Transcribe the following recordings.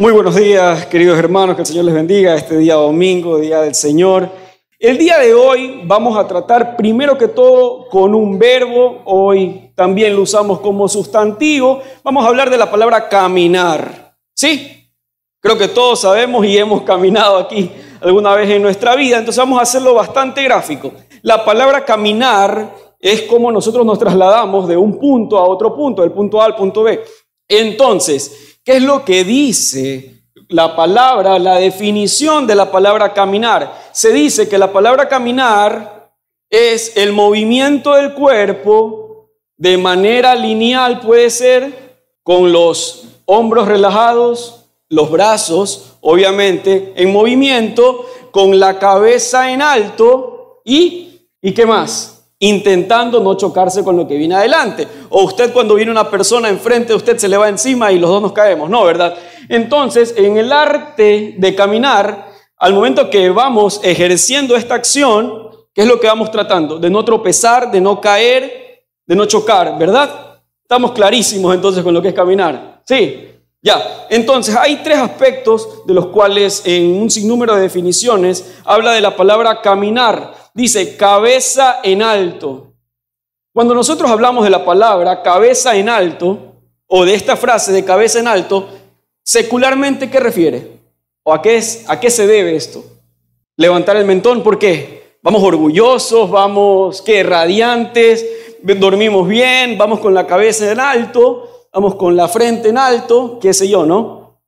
Muy buenos días, queridos hermanos, que el Señor les bendiga este día domingo, día del Señor. El día de hoy vamos a tratar primero que todo con un verbo, hoy también lo usamos como sustantivo, vamos a hablar de la palabra caminar. ¿Sí? Creo que todos sabemos y hemos caminado aquí alguna vez en nuestra vida, entonces vamos a hacerlo bastante gráfico. La palabra caminar es como nosotros nos trasladamos de un punto a otro punto, del punto A al punto B. Entonces, ¿Qué es lo que dice la palabra, la definición de la palabra caminar? Se dice que la palabra caminar es el movimiento del cuerpo de manera lineal, puede ser con los hombros relajados, los brazos, obviamente, en movimiento, con la cabeza en alto y, ¿y qué más? intentando no chocarse con lo que viene adelante. O usted cuando viene una persona enfrente, usted se le va encima y los dos nos caemos, ¿no? ¿Verdad? Entonces, en el arte de caminar, al momento que vamos ejerciendo esta acción, ¿qué es lo que vamos tratando? De no tropezar, de no caer, de no chocar, ¿verdad? Estamos clarísimos entonces con lo que es caminar. Sí, ya, entonces hay tres aspectos de los cuales en un sinnúmero de definiciones habla de la palabra caminar. Dice, cabeza en alto. Cuando nosotros hablamos de la palabra cabeza en alto, o de esta frase de cabeza en alto, secularmente, ¿qué refiere? ¿O a qué, a qué se debe esto? Levantar el mentón, ¿por qué? Vamos orgullosos, vamos, que Radiantes, dormimos bien, vamos con la cabeza en alto, vamos con la frente en alto, qué sé yo, ¿no?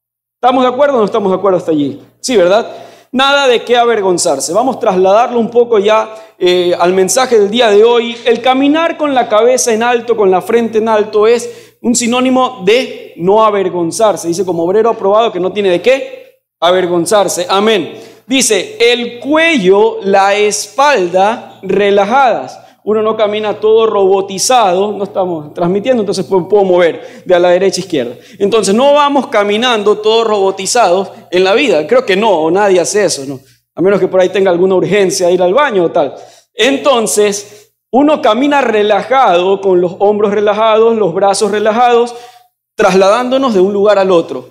¿Estamos de acuerdo o no estamos de acuerdo hasta allí? Sí, ¿verdad? Nada de qué avergonzarse. Vamos a trasladarlo un poco ya eh, al mensaje del día de hoy. El caminar con la cabeza en alto, con la frente en alto, es un sinónimo de no avergonzarse. Dice como obrero aprobado que no tiene de qué avergonzarse. Amén. Dice, el cuello, la espalda relajadas. Uno no camina todo robotizado, no estamos transmitiendo, entonces puedo mover de a la derecha a izquierda. Entonces no vamos caminando todo robotizados en la vida. Creo que no, nadie hace eso, ¿no? A menos que por ahí tenga alguna urgencia, ir al baño o tal. Entonces, uno camina relajado, con los hombros relajados, los brazos relajados, trasladándonos de un lugar al otro.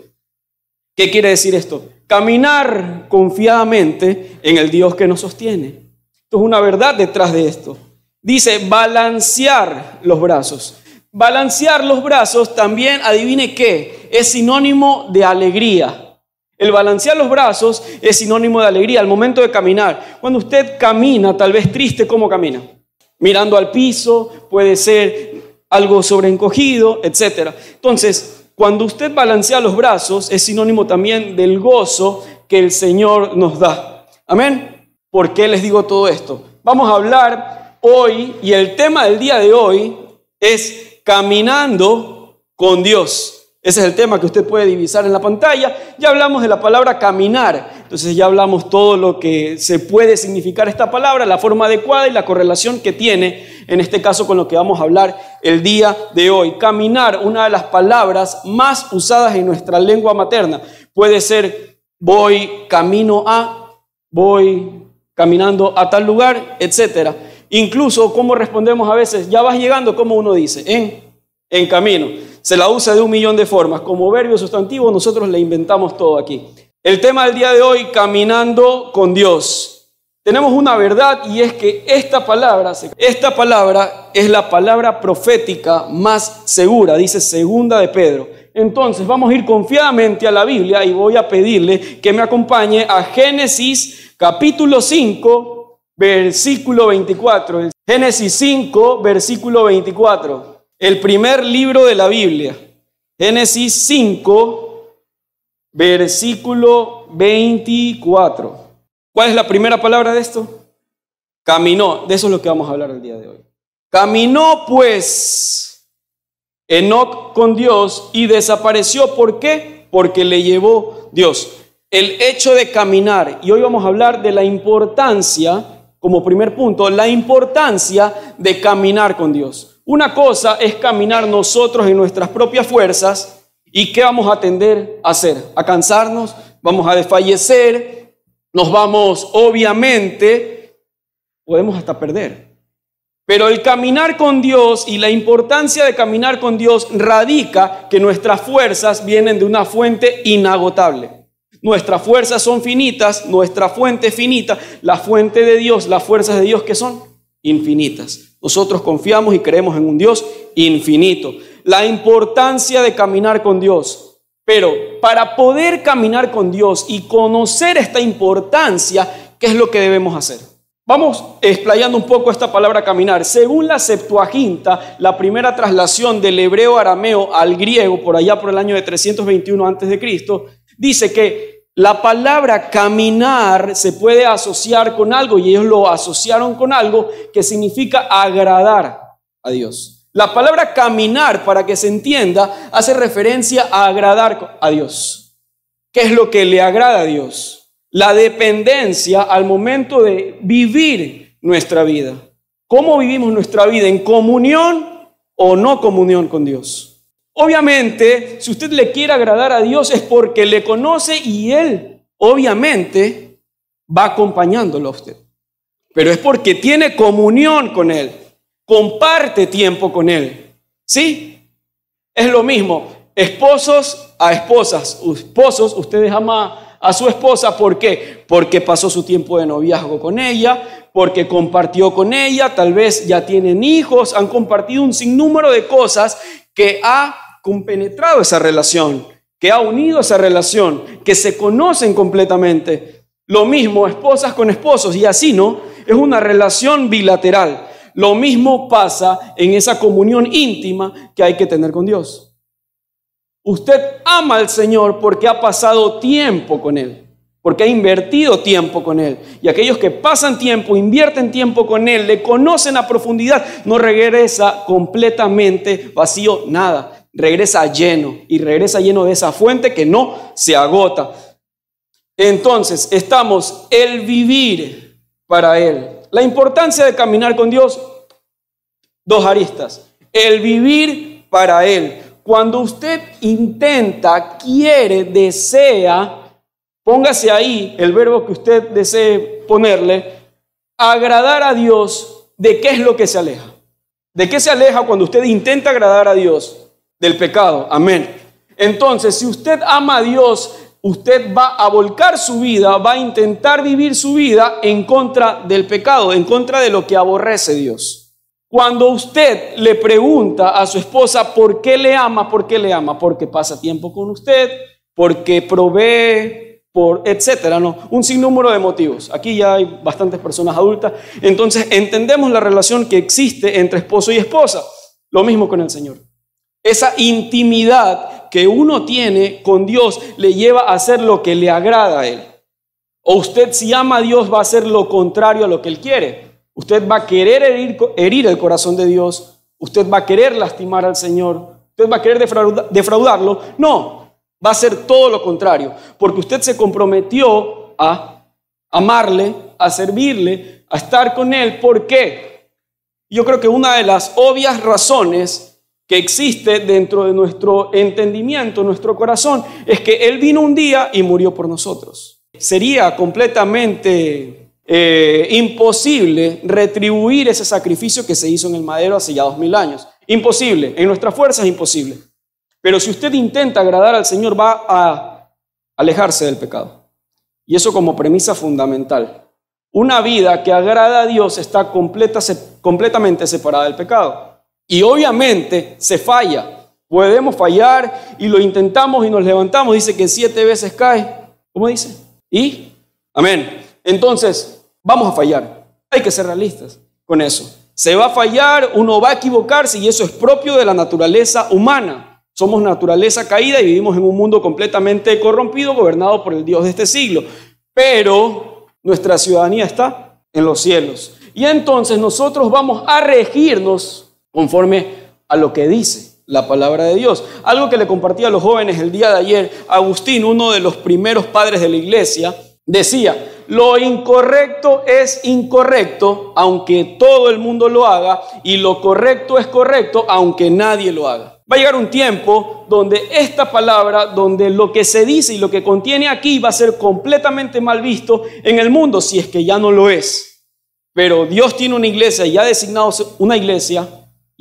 ¿Qué quiere decir esto? Caminar confiadamente en el Dios que nos sostiene. Esto es una verdad detrás de esto. Dice, balancear los brazos. Balancear los brazos también, adivine qué, es sinónimo de alegría. El balancear los brazos es sinónimo de alegría al momento de caminar. Cuando usted camina, tal vez triste, ¿cómo camina? Mirando al piso, puede ser algo sobreencogido, etc. Entonces, cuando usted balancea los brazos, es sinónimo también del gozo que el Señor nos da. Amén. ¿Por qué les digo todo esto? Vamos a hablar hoy y el tema del día de hoy es caminando con Dios. Ese es el tema que usted puede divisar en la pantalla. Ya hablamos de la palabra caminar. Entonces ya hablamos todo lo que se puede significar esta palabra, la forma adecuada y la correlación que tiene, en este caso, con lo que vamos a hablar el día de hoy. Caminar, una de las palabras más usadas en nuestra lengua materna. Puede ser voy camino a, voy caminando a tal lugar, etcétera. Incluso cómo respondemos a veces, ya vas llegando, como uno dice, en, en camino. Se la usa de un millón de formas. Como verbio sustantivo nosotros le inventamos todo aquí. El tema del día de hoy, caminando con Dios. Tenemos una verdad y es que esta palabra, esta palabra es la palabra profética más segura, dice segunda de Pedro. Entonces vamos a ir confiadamente a la Biblia y voy a pedirle que me acompañe a Génesis capítulo 5, versículo 24. Génesis 5, versículo 24. El primer libro de la Biblia. Génesis 5, versículo 24. ¿Cuál es la primera palabra de esto? Caminó. De eso es lo que vamos a hablar el día de hoy. Caminó pues Enoc con Dios y desapareció. ¿Por qué? Porque le llevó Dios. El hecho de caminar. Y hoy vamos a hablar de la importancia como primer punto, la importancia de caminar con Dios. Una cosa es caminar nosotros en nuestras propias fuerzas y qué vamos a tender a hacer, a cansarnos, vamos a desfallecer, nos vamos, obviamente, podemos hasta perder. Pero el caminar con Dios y la importancia de caminar con Dios radica que nuestras fuerzas vienen de una fuente inagotable. Nuestras fuerzas son finitas, nuestra fuente es finita, la fuente de Dios, las fuerzas de Dios que son infinitas. Nosotros confiamos y creemos en un Dios infinito. La importancia de caminar con Dios. Pero para poder caminar con Dios y conocer esta importancia, ¿qué es lo que debemos hacer? Vamos explayando un poco esta palabra caminar. Según la Septuaginta, la primera traslación del hebreo arameo al griego, por allá por el año de 321 a.C., Dice que la palabra caminar se puede asociar con algo y ellos lo asociaron con algo que significa agradar a Dios. La palabra caminar, para que se entienda, hace referencia a agradar a Dios. ¿Qué es lo que le agrada a Dios? La dependencia al momento de vivir nuestra vida. ¿Cómo vivimos nuestra vida? ¿En comunión o no comunión con Dios? Obviamente, si usted le quiere agradar a Dios es porque le conoce y Él, obviamente, va acompañándolo a usted. Pero es porque tiene comunión con Él, comparte tiempo con Él. ¿Sí? Es lo mismo, esposos a esposas. Esposos, ustedes ama a su esposa, ¿por qué? Porque pasó su tiempo de noviazgo con ella, porque compartió con ella, tal vez ya tienen hijos, han compartido un sinnúmero de cosas que ha compenetrado esa relación, que ha unido esa relación, que se conocen completamente. Lo mismo esposas con esposos y así, ¿no? Es una relación bilateral. Lo mismo pasa en esa comunión íntima que hay que tener con Dios. Usted ama al Señor porque ha pasado tiempo con Él, porque ha invertido tiempo con Él. Y aquellos que pasan tiempo, invierten tiempo con Él, le conocen a profundidad, no regresa completamente vacío nada regresa lleno y regresa lleno de esa fuente que no se agota. Entonces, estamos el vivir para Él. La importancia de caminar con Dios, dos aristas. El vivir para Él. Cuando usted intenta, quiere, desea, póngase ahí el verbo que usted desee ponerle, agradar a Dios, ¿de qué es lo que se aleja? ¿De qué se aleja cuando usted intenta agradar a Dios? del pecado. Amén. Entonces, si usted ama a Dios, usted va a volcar su vida, va a intentar vivir su vida en contra del pecado, en contra de lo que aborrece Dios. Cuando usted le pregunta a su esposa por qué le ama, por qué le ama, porque pasa tiempo con usted, porque provee, por etcétera, no, un sinnúmero de motivos. Aquí ya hay bastantes personas adultas, entonces entendemos la relación que existe entre esposo y esposa. Lo mismo con el Señor. Esa intimidad que uno tiene con Dios le lleva a hacer lo que le agrada a Él. O usted si ama a Dios va a hacer lo contrario a lo que Él quiere. Usted va a querer herir, herir el corazón de Dios. Usted va a querer lastimar al Señor. Usted va a querer defraudarlo. No, va a ser todo lo contrario. Porque usted se comprometió a amarle, a servirle, a estar con Él. ¿Por qué? Yo creo que una de las obvias razones que existe dentro de nuestro entendimiento, nuestro corazón, es que Él vino un día y murió por nosotros. Sería completamente eh, imposible retribuir ese sacrificio que se hizo en el madero hace ya dos mil años. Imposible, en nuestras fuerzas imposible. Pero si usted intenta agradar al Señor va a alejarse del pecado. Y eso como premisa fundamental. Una vida que agrada a Dios está completa, completamente separada del pecado. Y obviamente se falla. Podemos fallar y lo intentamos y nos levantamos. Dice que siete veces cae. ¿Cómo dice? Y, amén. Entonces, vamos a fallar. Hay que ser realistas con eso. Se va a fallar, uno va a equivocarse y eso es propio de la naturaleza humana. Somos naturaleza caída y vivimos en un mundo completamente corrompido, gobernado por el Dios de este siglo. Pero nuestra ciudadanía está en los cielos. Y entonces nosotros vamos a regirnos conforme a lo que dice la palabra de Dios. Algo que le compartía a los jóvenes el día de ayer, Agustín, uno de los primeros padres de la iglesia, decía, lo incorrecto es incorrecto aunque todo el mundo lo haga y lo correcto es correcto aunque nadie lo haga. Va a llegar un tiempo donde esta palabra, donde lo que se dice y lo que contiene aquí va a ser completamente mal visto en el mundo si es que ya no lo es. Pero Dios tiene una iglesia y ha designado una iglesia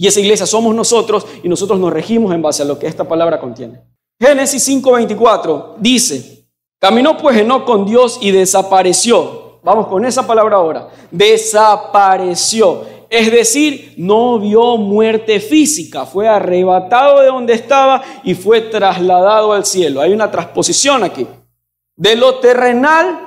y esa iglesia somos nosotros y nosotros nos regimos en base a lo que esta palabra contiene. Génesis 5:24 dice, caminó pues no con Dios y desapareció. Vamos con esa palabra ahora. Desapareció. Es decir, no vio muerte física, fue arrebatado de donde estaba y fue trasladado al cielo. Hay una transposición aquí. De lo terrenal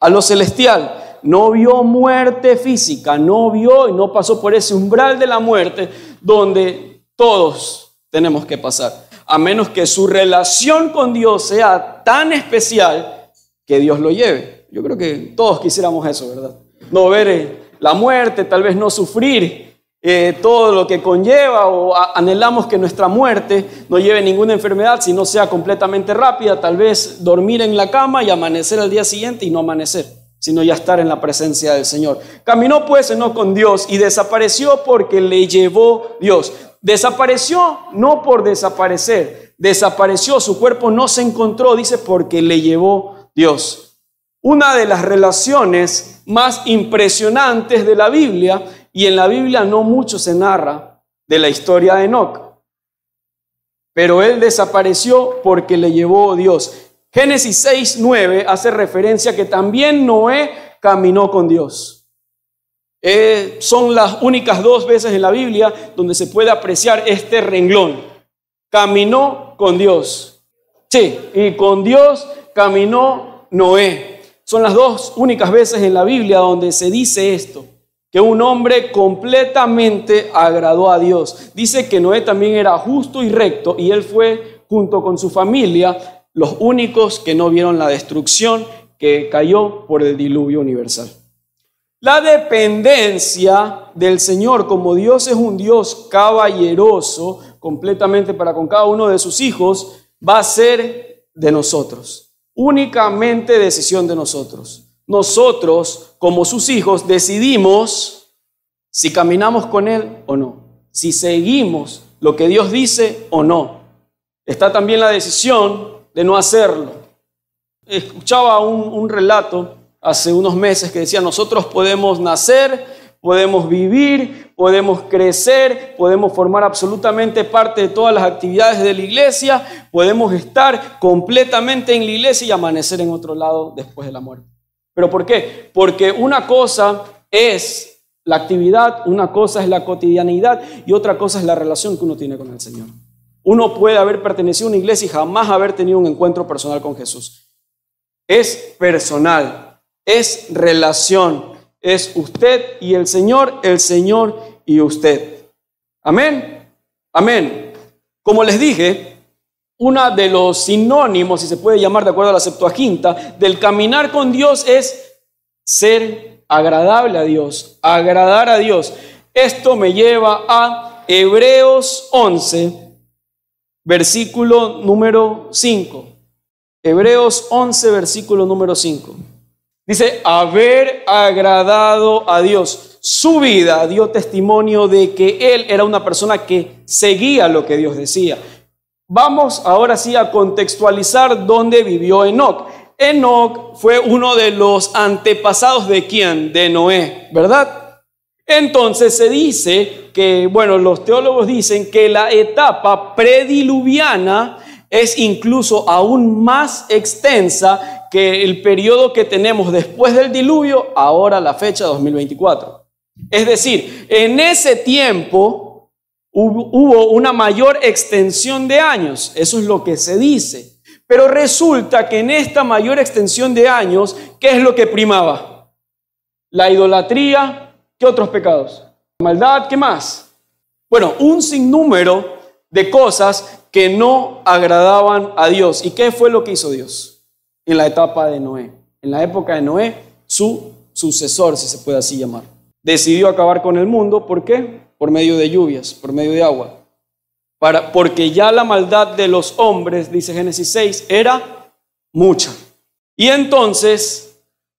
a lo celestial no vio muerte física, no vio y no pasó por ese umbral de la muerte donde todos tenemos que pasar, a menos que su relación con Dios sea tan especial que Dios lo lleve. Yo creo que todos quisiéramos eso, ¿verdad? No ver eh, la muerte, tal vez no sufrir eh, todo lo que conlleva o anhelamos que nuestra muerte no lleve ninguna enfermedad, sino sea completamente rápida, tal vez dormir en la cama y amanecer al día siguiente y no amanecer sino ya estar en la presencia del Señor. Caminó pues no con Dios y desapareció porque le llevó Dios. Desapareció no por desaparecer, desapareció, su cuerpo no se encontró, dice, porque le llevó Dios. Una de las relaciones más impresionantes de la Biblia, y en la Biblia no mucho se narra de la historia de Enoch, pero él desapareció porque le llevó Dios. Génesis 6, 9 hace referencia que también Noé caminó con Dios. Eh, son las únicas dos veces en la Biblia donde se puede apreciar este renglón. Caminó con Dios. Sí, y con Dios caminó Noé. Son las dos únicas veces en la Biblia donde se dice esto, que un hombre completamente agradó a Dios. Dice que Noé también era justo y recto y él fue junto con su familia los únicos que no vieron la destrucción que cayó por el diluvio universal. La dependencia del Señor, como Dios es un Dios caballeroso completamente para con cada uno de sus hijos, va a ser de nosotros, únicamente decisión de nosotros. Nosotros, como sus hijos, decidimos si caminamos con Él o no, si seguimos lo que Dios dice o no. Está también la decisión de no hacerlo. Escuchaba un, relato hace unos meses que decía, nosotros podemos nacer, podemos vivir, podemos crecer, podemos formar absolutamente parte de todas las actividades de la iglesia, podemos estar completamente en la iglesia y amanecer en otro lado después de la muerte. ¿Pero por qué? Porque una cosa es la actividad, una cosa es la cotidianidad y otra cosa es la relación que uno tiene con el Señor. Uno puede haber pertenecido a una iglesia y jamás haber tenido un encuentro personal con Jesús. Es personal, es relación, es usted y el Señor, el Señor y usted. Amén, amén. Como les dije, uno de los sinónimos, si se puede llamar de acuerdo a la Septuaginta, del caminar con Dios es ser agradable a Dios, agradar a Dios. Esto me lleva a Hebreos 11, versículo número 5. Hebreos 11, versículo número 5. Dice, haber agradado a Dios. Su vida dio testimonio de que él era una persona que seguía lo que Dios decía. Vamos ahora sí a contextualizar dónde vivió Enoch. Enoch fue uno de los antepasados de quién? De Noé, ¿verdad? Entonces se dice que, bueno, los teólogos dicen que la etapa prediluviana es incluso aún más extensa que el periodo que tenemos después del diluvio, ahora la fecha 2024. Es decir, en ese tiempo hubo una mayor extensión de años, eso es lo que se dice. Pero resulta que en esta mayor extensión de años, ¿qué es lo que primaba? La idolatría, ¿qué otros pecados? maldad, ¿qué más? Bueno, un sinnúmero de cosas que no agradaban a Dios. ¿Y qué fue lo que hizo Dios en la etapa de Noé? En la época de Noé, su sucesor, si se puede así llamar, decidió acabar con el mundo. ¿Por qué? Por medio de lluvias, por medio de agua. Para, porque ya la maldad de los hombres, dice Génesis 6, era mucha. Y entonces,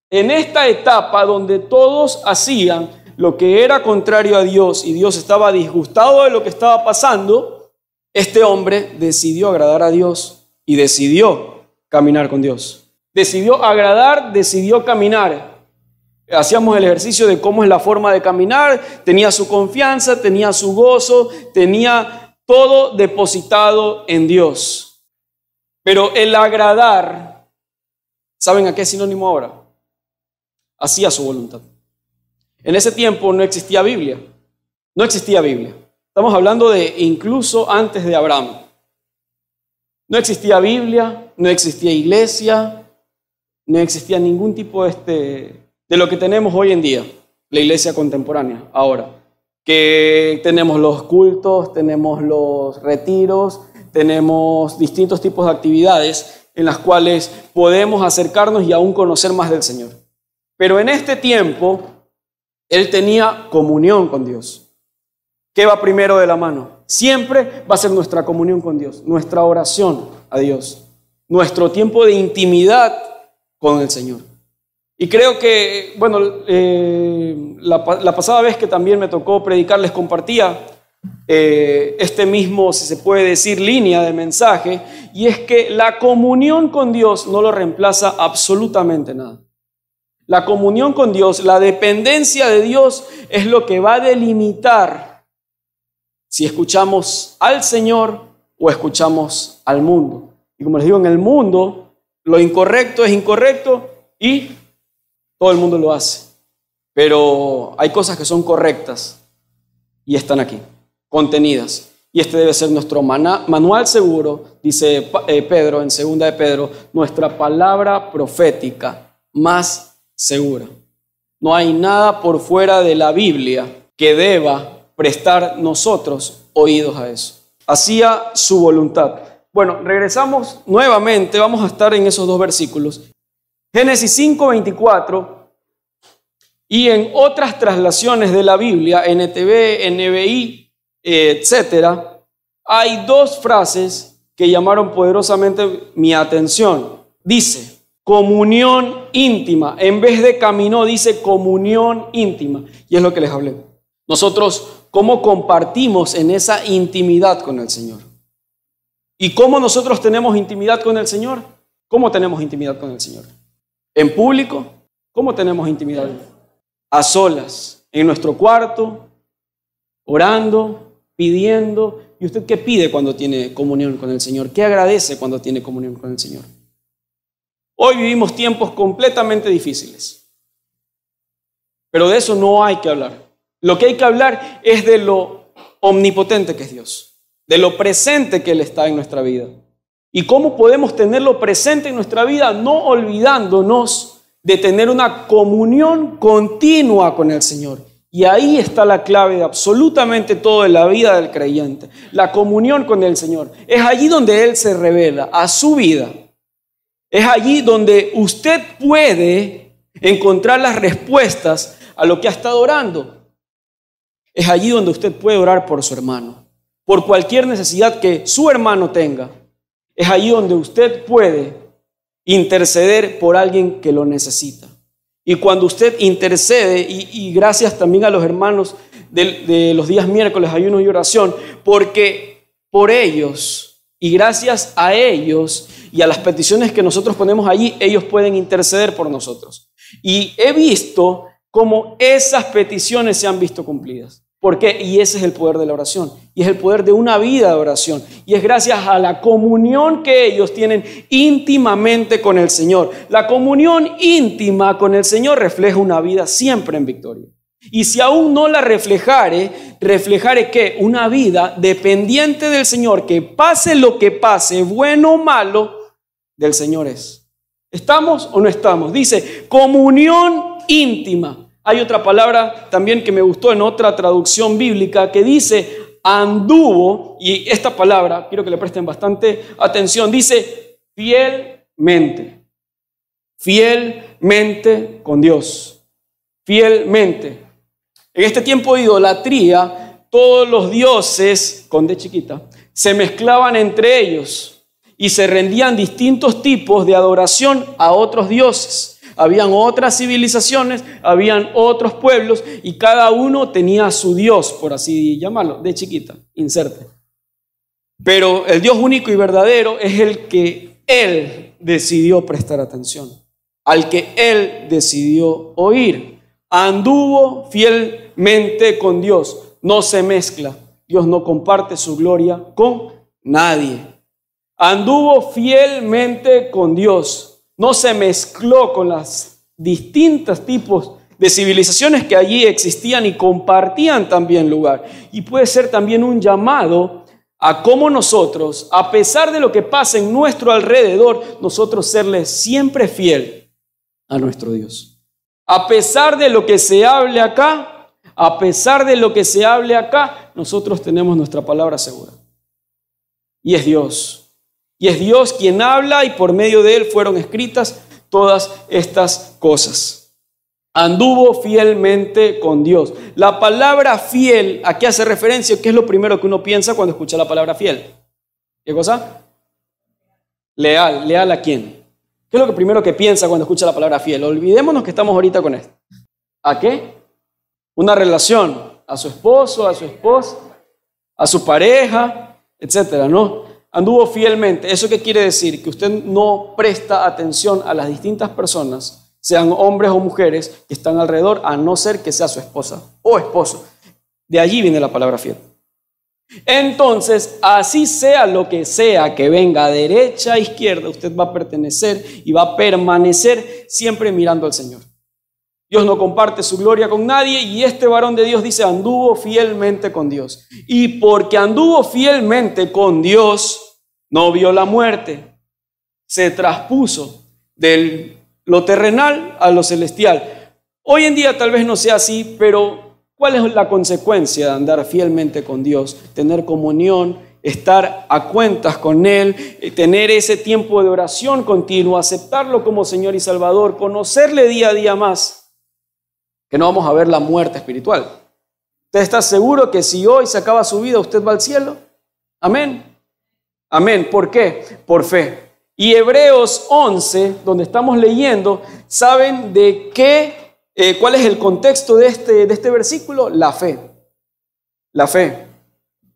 en esta etapa donde todos hacían lo que era contrario a Dios y Dios estaba disgustado de lo que estaba pasando, este hombre decidió agradar a Dios y decidió caminar con Dios. Decidió agradar, decidió caminar. Hacíamos el ejercicio de cómo es la forma de caminar, tenía su confianza, tenía su gozo, tenía todo depositado en Dios. Pero el agradar, ¿saben a qué sinónimo ahora? Hacía su voluntad. En ese tiempo no existía Biblia. No existía Biblia. Estamos hablando de incluso antes de Abraham. No existía Biblia, no existía iglesia, no existía ningún tipo este, de, lo que tenemos hoy en día, la iglesia contemporánea, ahora. Que tenemos los cultos, tenemos los retiros, tenemos distintos tipos de actividades en las cuales podemos acercarnos y aún conocer más del Señor. Pero en este tiempo él tenía comunión con Dios. ¿Qué va primero de la mano? Siempre va a ser nuestra comunión con Dios, nuestra oración a Dios, nuestro tiempo de intimidad con el Señor. Y creo que, bueno, eh, la, pasada vez que también me tocó predicar, les compartía eh, este mismo, si se puede decir, línea de mensaje, y es que la comunión con Dios no lo reemplaza absolutamente nada la comunión con Dios, la dependencia de Dios es lo que va a delimitar si escuchamos al Señor o escuchamos al mundo. Y como les digo, en el mundo lo incorrecto es incorrecto y todo el mundo lo hace. Pero hay cosas que son correctas y están aquí, contenidas. Y este debe ser nuestro manual seguro, dice eh, Pedro en segunda de Pedro, nuestra palabra profética más segura. No hay nada por fuera de la Biblia que deba prestar nosotros oídos a eso. Hacía su voluntad. Bueno, regresamos nuevamente, vamos a estar en esos dos versículos. Génesis 5, Y en otras traslaciones de la Biblia, NTV, NBI, etc., hay dos frases que llamaron poderosamente mi atención. Dice, Comunión íntima. En vez de camino dice comunión íntima. Y es lo que les hablé. Nosotros, ¿cómo compartimos en esa intimidad con el Señor? ¿Y cómo nosotros tenemos intimidad con el Señor? ¿Cómo tenemos intimidad con el Señor? ¿En público? ¿Cómo tenemos intimidad? A solas, en nuestro cuarto, orando, pidiendo. ¿Y usted qué pide cuando tiene comunión con el Señor? ¿Qué agradece cuando tiene comunión con el Señor? Hoy vivimos tiempos completamente difíciles. Pero de eso no hay que hablar. Lo que hay que hablar es de lo omnipotente que es Dios, de lo presente que Él está en nuestra vida. ¿Y cómo podemos tenerlo presente en nuestra vida? No olvidándonos de tener una comunión continua con el Señor. Y ahí está la clave de absolutamente todo en la vida del creyente, la comunión con el Señor. Es allí donde Él se revela a su vida es allí donde usted puede encontrar las respuestas a lo que ha estado orando. Es allí donde usted puede orar por su hermano, por cualquier necesidad que su hermano tenga. Es allí donde usted puede interceder por alguien que lo necesita. Y cuando usted intercede, y, gracias también a los hermanos de los días miércoles, ayuno y oración, porque por ellos y gracias a ellos y a las peticiones que nosotros ponemos allí, ellos pueden interceder por nosotros. Y he visto cómo esas peticiones se han visto cumplidas. ¿Por qué? Y ese es el poder de la oración. Y es el poder de una vida de oración. Y es gracias a la comunión que ellos tienen íntimamente con el Señor. La comunión íntima con el Señor refleja una vida siempre en victoria. Y si aún no la reflejare, reflejare que una vida dependiente del Señor, que pase lo que pase, bueno o malo, del Señor es. ¿Estamos o no estamos? Dice, comunión íntima. Hay otra palabra también que me gustó en otra traducción bíblica que dice anduvo, y esta palabra, quiero que le presten bastante atención, dice fielmente, fielmente con Dios, fielmente. En este tiempo de idolatría, todos los dioses, con de chiquita, se mezclaban entre ellos y se rendían distintos tipos de adoración a otros dioses. Habían otras civilizaciones, habían otros pueblos y cada uno tenía su dios, por así llamarlo, de chiquita, inserte. Pero el Dios único y verdadero es el que Él decidió prestar atención, al que Él decidió oír anduvo fielmente con Dios. No se mezcla. Dios no comparte su gloria con nadie. Anduvo fielmente con Dios. No se mezcló con las distintas tipos de civilizaciones que allí existían y compartían también lugar. Y puede ser también un llamado a cómo nosotros, a pesar de lo que pasa en nuestro alrededor, nosotros serle siempre fiel a nuestro Dios. A pesar de lo que se hable acá, a pesar de lo que se hable acá, nosotros tenemos nuestra palabra segura. Y es Dios. Y es Dios quien habla y por medio de él fueron escritas todas estas cosas. Anduvo fielmente con Dios. La palabra fiel, ¿a qué hace referencia? ¿Qué es lo primero que uno piensa cuando escucha la palabra fiel? ¿Qué cosa? Leal. ¿Leal a quién? ¿Qué es lo que primero que piensa cuando escucha la palabra fiel? Olvidémonos que estamos ahorita con esto. ¿A qué? Una relación, a su esposo, a su esposa, a su pareja, etcétera, ¿no? Anduvo fielmente. ¿Eso qué quiere decir? Que usted no presta atención a las distintas personas, sean hombres o mujeres, que están alrededor, a no ser que sea su esposa o esposo. De allí viene la palabra fiel. Entonces, así sea lo que sea que venga derecha, izquierda, usted va a pertenecer y va a permanecer siempre mirando al Señor. Dios no comparte su gloria con nadie y este varón de Dios dice, anduvo fielmente con Dios. Y porque anduvo fielmente con Dios, no vio la muerte. Se traspuso de lo terrenal a lo celestial. Hoy en día tal vez no sea así, pero ¿Cuál es la consecuencia de andar fielmente con Dios? Tener comunión, estar a cuentas con Él, eh, tener ese tiempo de oración continuo, aceptarlo como Señor y Salvador, conocerle día a día más, que no vamos a ver la muerte espiritual. ¿Usted está seguro que si hoy se acaba su vida, usted va al cielo? Amén. Amén. ¿Por qué? Por fe. Y Hebreos 11, donde estamos leyendo, saben de qué eh, ¿Cuál es el contexto de este, de este versículo? La fe. La fe.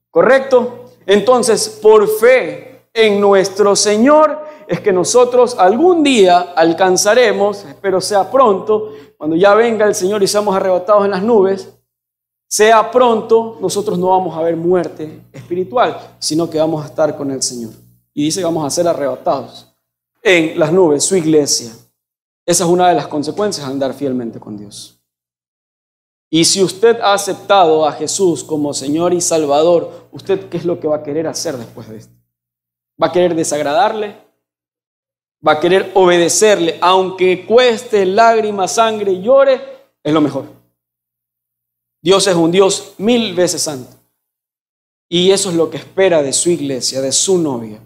¿Correcto? Entonces, por fe en nuestro Señor es que nosotros algún día alcanzaremos, espero sea pronto, cuando ya venga el Señor y seamos arrebatados en las nubes, sea pronto, nosotros no vamos a ver muerte espiritual, sino que vamos a estar con el Señor. Y dice que vamos a ser arrebatados en las nubes, su iglesia. Esa es una de las consecuencias andar fielmente con Dios. Y si usted ha aceptado a Jesús como Señor y Salvador, ¿usted qué es lo que va a querer hacer después de esto? ¿Va a querer desagradarle? ¿Va a querer obedecerle? Aunque cueste lágrimas, sangre y llore, es lo mejor. Dios es un Dios mil veces santo. Y eso es lo que espera de su iglesia, de su novia.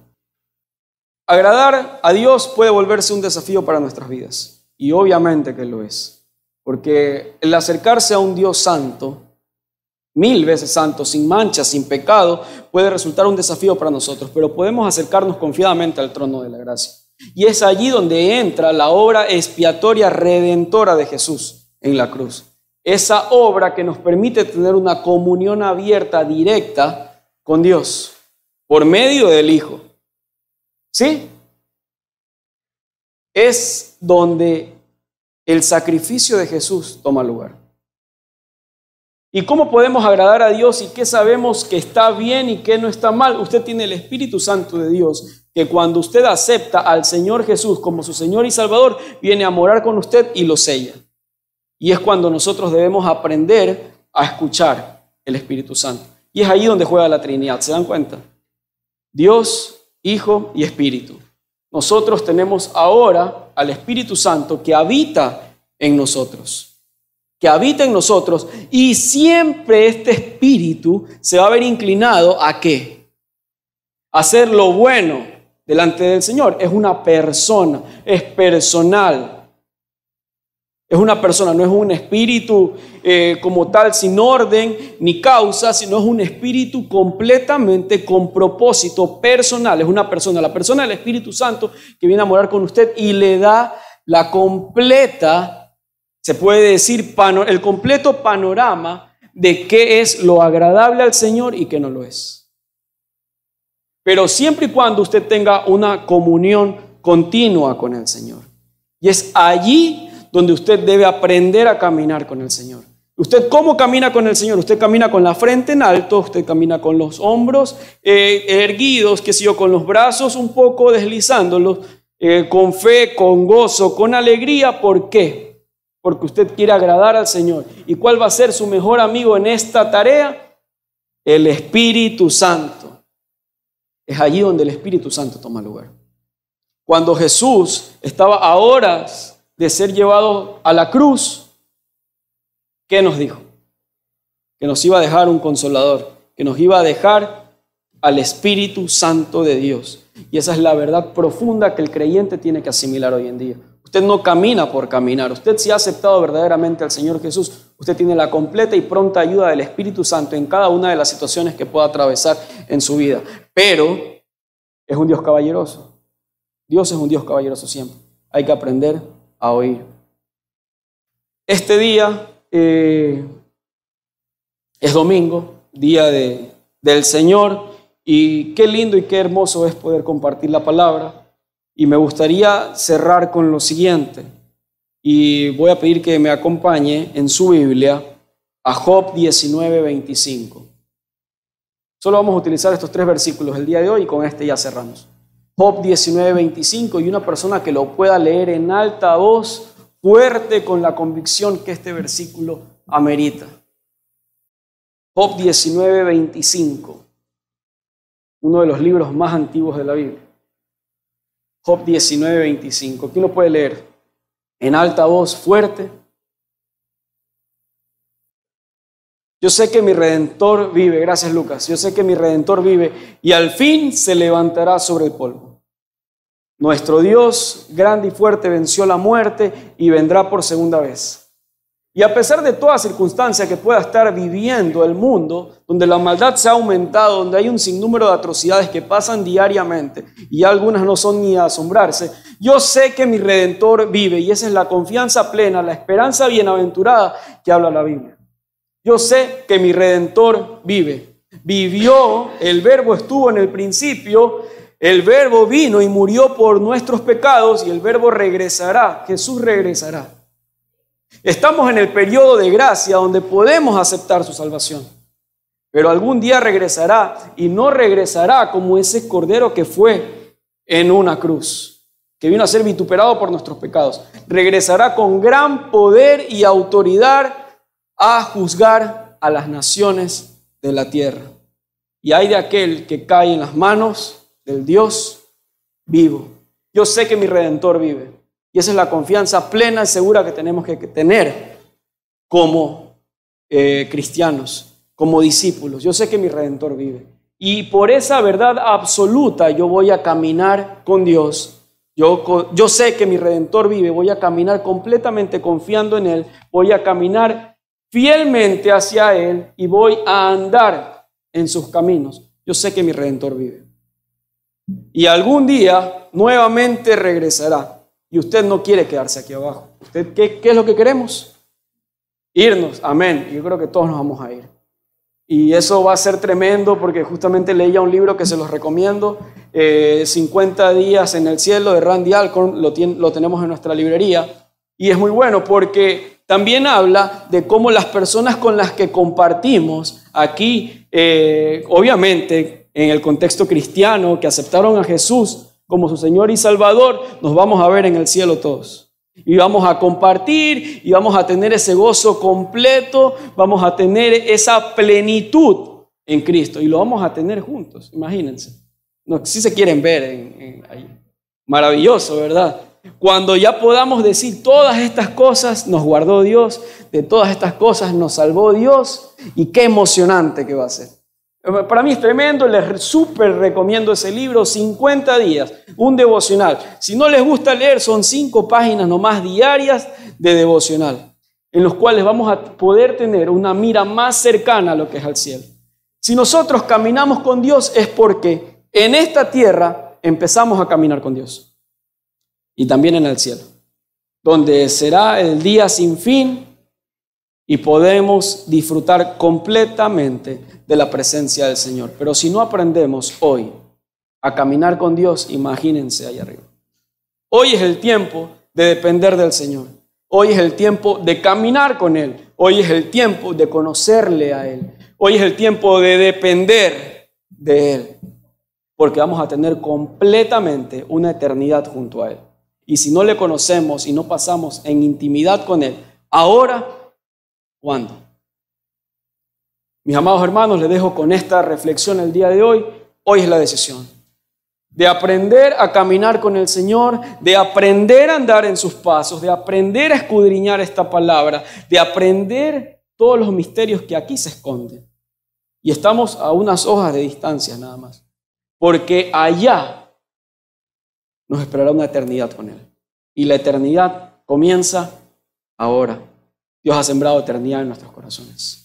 Agradar a Dios puede volverse un desafío para nuestras vidas. Y obviamente que lo es. Porque el acercarse a un Dios santo, mil veces santo, sin mancha, sin pecado, puede resultar un desafío para nosotros. Pero podemos acercarnos confiadamente al trono de la gracia. Y es allí donde entra la obra expiatoria redentora de Jesús en la cruz. Esa obra que nos permite tener una comunión abierta, directa con Dios, por medio del Hijo. ¿Sí? Es donde el sacrificio de Jesús toma lugar. ¿Y cómo podemos agradar a Dios y qué sabemos que está bien y qué no está mal? Usted tiene el Espíritu Santo de Dios, que cuando usted acepta al Señor Jesús como su Señor y Salvador, viene a morar con usted y lo sella. Y es cuando nosotros debemos aprender a escuchar el Espíritu Santo. Y es ahí donde juega la Trinidad, ¿se dan cuenta? Dios, Hijo y Espíritu. Nosotros tenemos ahora al Espíritu Santo que habita en nosotros, que habita en nosotros y siempre este Espíritu se va a ver inclinado a qué? A hacer lo bueno delante del Señor. Es una persona, es personal. Es una persona, no es un espíritu eh, como tal, sin orden ni causa, sino es un espíritu completamente con propósito personal. Es una persona, la persona del Espíritu Santo que viene a morar con usted y le da la completa, se puede decir, el completo panorama de qué es lo agradable al Señor y qué no lo es. Pero siempre y cuando usted tenga una comunión continua con el Señor. Y es allí donde usted debe aprender a caminar con el Señor. ¿Usted cómo camina con el Señor? Usted camina con la frente en alto, usted camina con los hombros eh, erguidos, que sé yo, con los brazos un poco deslizándolos, eh, con fe, con gozo, con alegría. ¿Por qué? Porque usted quiere agradar al Señor. ¿Y cuál va a ser su mejor amigo en esta tarea? El Espíritu Santo. Es allí donde el Espíritu Santo toma lugar. Cuando Jesús estaba a horas de ser llevado a la cruz, ¿qué nos dijo? Que nos iba a dejar un consolador, que nos iba a dejar al Espíritu Santo de Dios. Y esa es la verdad profunda que el creyente tiene que asimilar hoy en día. Usted no camina por caminar. Usted si ha aceptado verdaderamente al Señor Jesús, usted tiene la completa y pronta ayuda del Espíritu Santo en cada una de las situaciones que pueda atravesar en su vida. Pero es un Dios caballeroso. Dios es un Dios caballeroso siempre. Hay que aprender a oír. Este día eh, es domingo, día de, del Señor, y qué lindo y qué hermoso es poder compartir la palabra. Y me gustaría cerrar con lo siguiente, y voy a pedir que me acompañe en su Biblia a Job 19:25. Solo vamos a utilizar estos tres versículos el día de hoy y con este ya cerramos. Job 19:25 y una persona que lo pueda leer en alta voz, fuerte con la convicción que este versículo amerita. Job 19:25, uno de los libros más antiguos de la Biblia. Job 19:25, ¿quién lo puede leer? En alta voz, fuerte. Yo sé que mi redentor vive, gracias Lucas, yo sé que mi redentor vive y al fin se levantará sobre el polvo. Nuestro Dios, grande y fuerte, venció la muerte y vendrá por segunda vez. Y a pesar de toda circunstancia que pueda estar viviendo el mundo, donde la maldad se ha aumentado, donde hay un sinnúmero de atrocidades que pasan diariamente y algunas no son ni a asombrarse, yo sé que mi redentor vive y esa es la confianza plena, la esperanza bienaventurada que habla la Biblia. Yo sé que mi redentor vive. Vivió, el verbo estuvo en el principio, el verbo vino y murió por nuestros pecados y el verbo regresará, Jesús regresará. Estamos en el periodo de gracia donde podemos aceptar su salvación, pero algún día regresará y no regresará como ese cordero que fue en una cruz, que vino a ser vituperado por nuestros pecados. Regresará con gran poder y autoridad a juzgar a las naciones de la tierra. Y hay de aquel que cae en las manos el Dios vivo. Yo sé que mi redentor vive. Y esa es la confianza plena y segura que tenemos que tener como eh, cristianos, como discípulos. Yo sé que mi redentor vive. Y por esa verdad absoluta yo voy a caminar con Dios yo, yo, sé que mi redentor vive, voy a caminar completamente confiando en Él, voy a caminar fielmente hacia Él y voy a andar en sus caminos. Yo sé que mi redentor vive. Y algún día nuevamente regresará. Y usted no quiere quedarse aquí abajo. ¿Usted qué, es lo que queremos? Irnos. Amén. Yo creo que todos nos vamos a ir. Y eso va a ser tremendo porque justamente leía un libro que se los recomiendo, 50 eh, días en el cielo de Randy Alcorn, lo, lo tenemos en nuestra librería. Y es muy bueno porque también habla de cómo las personas con las que compartimos aquí, eh, obviamente en el contexto cristiano que aceptaron a Jesús como su Señor y Salvador, nos vamos a ver en el cielo todos. Y vamos a compartir y vamos a tener ese gozo completo, vamos a tener esa plenitud en Cristo y lo vamos a tener juntos, imagínense. si se quieren ver ahí. Maravilloso, ¿verdad? Cuando ya podamos decir todas estas cosas nos guardó Dios, de todas estas cosas nos salvó Dios y qué emocionante que va a ser. Para mí es tremendo, les súper recomiendo ese libro, 50 días, un devocional. Si no les gusta leer, son cinco páginas nomás diarias de devocional, en los cuales vamos a poder tener una mira más cercana a lo que es al cielo. Si nosotros caminamos con Dios es porque en esta tierra empezamos a caminar con Dios y también en el cielo, donde será el día sin fin y podemos disfrutar completamente de la presencia del Señor. Pero si no aprendemos hoy a caminar con Dios, imagínense allá arriba. Hoy es el tiempo de depender del Señor. Hoy es el tiempo de caminar con Él. Hoy es el tiempo de conocerle a Él. Hoy es el tiempo de depender de Él. Porque vamos a tener completamente una eternidad junto a Él. Y si no le conocemos y no pasamos en intimidad con Él, ahora, ¿cuándo? Mis amados hermanos, les dejo con esta reflexión el día de hoy. Hoy es la decisión de aprender a caminar con el Señor, de aprender a andar en sus pasos, de aprender a escudriñar esta palabra, de aprender todos los misterios que aquí se esconden. Y estamos a unas hojas de distancia nada más, porque allá nos esperará una eternidad con Él. Y la eternidad comienza ahora. Dios ha sembrado eternidad en nuestros corazones.